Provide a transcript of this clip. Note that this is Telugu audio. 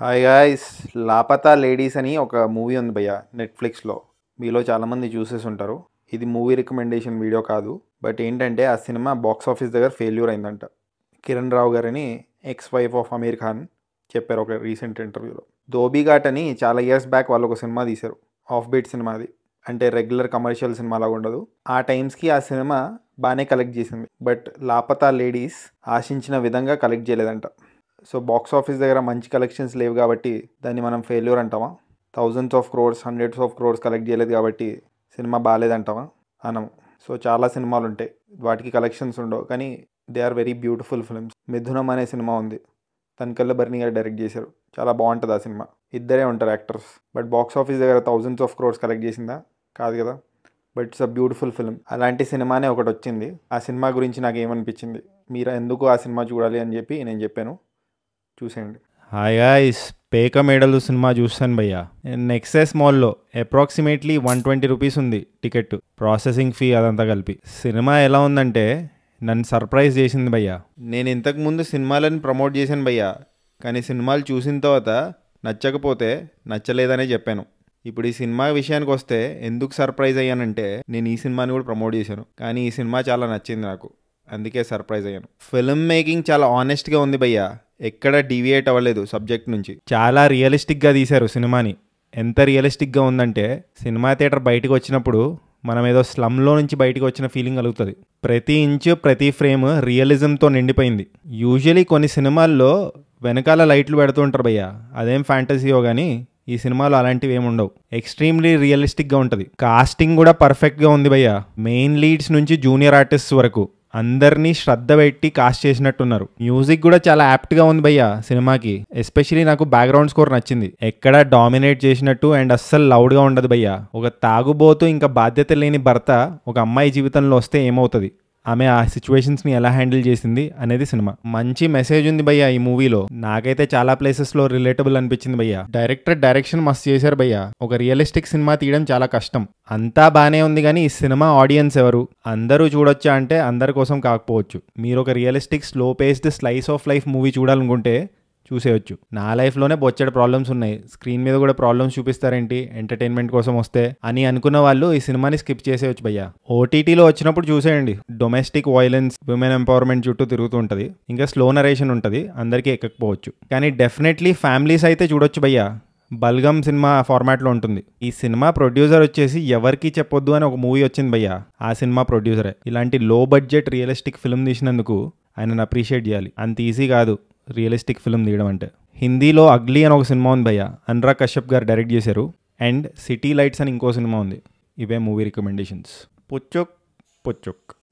హాయ్ గాయస్ లాపతా లేడీస్ అని ఒక మూవీ ఉంది భయ్య నెట్ఫ్లిక్స్లో మీలో చాలామంది చూసేసి ఉంటారు ఇది మూవీ రికమెండేషన్ వీడియో కాదు బట్ ఏంటంటే ఆ సినిమా బాక్స్ ఆఫీస్ దగ్గర ఫెయిల్యూర్ అయిందంట కిరణ్ రావు గారని ex wife of Aamir Khan చెప్పారు ఒక రీసెంట్ ఇంటర్వ్యూలో ధోబీ ఘాట్ అని చాలా ఇయర్స్ బ్యాక్ వాళ్ళు ఒక సినిమా తీశారు ఆఫ్ బీట్ సినిమా అది అంటే రెగ్యులర్ కమర్షియల్ సినిమా లాగా ఉండదు ఆ టైమ్స్కి ఆ సినిమా బాగానే కలెక్ట్ చేసింది బట్ లాపతా లేడీస్ ఆశించిన విధంగా కలెక్ట్ చేయలేదంట సో బాక్స్ ఆఫీస్ దగ్గర మంచి కలెక్షన్స్ లేవు కాబట్టి దాన్ని మనం ఫెయిల్యూర్ అంటామా thousands of crores hundreds of crores collect చేయలేదు కాబట్టి సినిమా బాగాలేదంటామా అనము సో చాలా సినిమాలు ఉంటాయి వాటికి కలెక్షన్స్ ఉండవు కానీ they are very beautiful films Mithunam అనే సినిమా ఉంది తనకల్ల బర్ని గారు డైరెక్ట్ చేశారు చాలా బాగుంటుంది ఆ సినిమా ఇద్దరే ఉంటారు యాక్టర్స్ బట్ బాక్స్ ఆఫీస్ దగ్గర థౌజండ్స్ ఆఫ్ క్రోర్స్ కలెక్ట్ చేసిందా కాదు కదా but it's a beautiful film అలాంటి సినిమానే ఒకటి వచ్చింది ఆ సినిమా గురించి నాకు ఏమనిపించింది మీరు ఎందుకు ఆ సినిమా చూడాలి అని చెప్పి నేను చెప్పాను చూసేయండి గాయస్ పేక మేడలు సినిమా చూస్తాను భయ్యా నెక్సెస్ మాల్లో అప్రాక్సిమేట్లీ వన్ ట్వంటీ రూపీస్ ఉంది టికెట్ ప్రాసెసింగ్ ఫీ అదంతా కలిపి సినిమా ఎలా ఉందంటే నన్ను సర్ప్రైజ్ చేసింది భయ్యా నేను ఇంతకుముందు సినిమాలని సినిమాలను ప్రమోట్ చేశాను భయ్యా కానీ సినిమాలు చూసిన తర్వాత నచ్చకపోతే నచ్చలేదనే చెప్పాను ఇప్పుడు ఈ సినిమా విషయానికి వస్తే ఎందుకు సర్ప్రైజ్ అయ్యానంటే నేను ఈ సినిమాని కూడా ప్రమోట్ చేశాను కానీ ఈ సినిమా చాలా నచ్చింది నాకు అందుకే సర్ప్రైజ్ అయ్యాను ఫిల్మ్ మేకింగ్ చాలా ఆనెస్ట్గా ఉంది భయ్యా ఎక్కడ డివియేట్ అవ్వలేదు సబ్జెక్ట్ నుంచి చాలా రియలిస్టిక్గా తీశారు సినిమాని ఎంత రియలిస్టిక్గా ఉందంటే సినిమా థియేటర్ బయటకు వచ్చినప్పుడు మనం ఏదో స్లమ్లో నుంచి బయటకు వచ్చిన ఫీలింగ్ కలుగుతుంది ప్రతి ఇంచు ప్రతి ఫ్రేమ్ రియలిజంతో నిండిపోయింది యూజువలీ కొన్ని సినిమాల్లో వెనకాల లైట్లు పెడుతూ ఉంటారు భయ్య అదేం ఫ్యాంటసీయో కానీ ఈ సినిమాలో అలాంటివి ఏమి ఉండవు ఎక్స్ట్రీమ్లీ రియలిస్టిక్గా ఉంటుంది కాస్టింగ్ కూడా పర్ఫెక్ట్గా ఉంది భయ్య మెయిన్ లీడ్స్ నుంచి జూనియర్ ఆర్టిస్ట్ వరకు అందరినీ శ్రద్ధ పెట్టి కాస్ట్ చేసినట్టున్నారు మ్యూజిక్ కూడా చాలా యాప్ట్గా ఉంది భయ్య సినిమాకి ఎస్పెషలీ నాకు బ్యాక్గ్రౌండ్ స్కోర్ నచ్చింది ఎక్కడ డామినేట్ చేసినట్టు అండ్ అస్సలు లౌడ్గా ఉండదు భయ్య ఒక తాగుబోతూ ఇంకా బాధ్యత లేని భర్త ఒక అమ్మాయి జీవితంలో వస్తే ఏమవుతుంది ఆమె ఆ ని ఎలా హ్యాండిల్ చేసింది అనేది సినిమా మంచి మెసేజ్ ఉంది భయ్యా ఈ మూవీలో నాకైతే చాలా ప్లేసెస్లో రిలేటబుల్ అనిపించింది భయ్యా డైరెక్టర్ డైరెక్షన్ మస్తు చేశారు భయ్యా ఒక రియలిస్టిక్ సినిమా తీయడం చాలా కష్టం అంతా బాగానే ఉంది కానీ ఈ సినిమా ఆడియన్స్ ఎవరు అందరూ చూడొచ్చా అంటే అందరి కోసం కాకపోవచ్చు మీరు ఒక realistic slow paced slice of life movie చూడాలనుకుంటే చూసేయచ్చు నా లైఫ్లోనే బొచ్చడి ప్రాబ్లమ్స్ ఉన్నాయి స్క్రీన్ మీద కూడా ప్రాబ్లమ్స్ చూపిస్తారేంటి ఎంటర్టైన్మెంట్ కోసం వస్తే అని అనుకున్న వాళ్ళు ఈ సినిమాని స్కిప్ చేసేయచ్చు భయ్య ఓటీటీలో వచ్చినప్పుడు చూసేయండి డొమెస్టిక్ వైలెన్స్ విమెన్ ఎంపవర్మెంట్ చుట్టూ తిరుగుతూ ఉంటుంది ఇంకా స్లో నరేషన్ ఉంటుంది అందరికీ ఎక్కకపోవచ్చు కానీ డెఫినెట్లీ ఫ్యామిలీస్ అయితే చూడొచ్చు భయ్యా బల్గమ్ సినిమా ఫార్మాట్లో ఉంటుంది ఈ సినిమా ప్రొడ్యూసర్ వచ్చేసి ఎవరికి చెప్పొద్దు అని ఒక మూవీ వచ్చింది భయ్య ఆ సినిమా ప్రొడ్యూసరే ఇలాంటి లో బడ్జెట్ రియలిస్టిక్ ఫిల్మ్ తీసినందుకు ఆయనను అప్రిషియేట్ చేయాలి అంత ఈజీ కాదు రియలిస్టిక్ ఫిల్మ్ తీయడం అంటే హిందీలో అగ్లీ అని ఒక సినిమా ఉంది భయ్య అనురా కశ్యప్ గారు డైరెక్ట్ చేశారు అండ్ సిటీ లైట్స్ అని ఇంకో సినిమా ఉంది ఇవే మూవీ రికమెండేషన్స్ పొచ్చొక్ పొచ్చొక్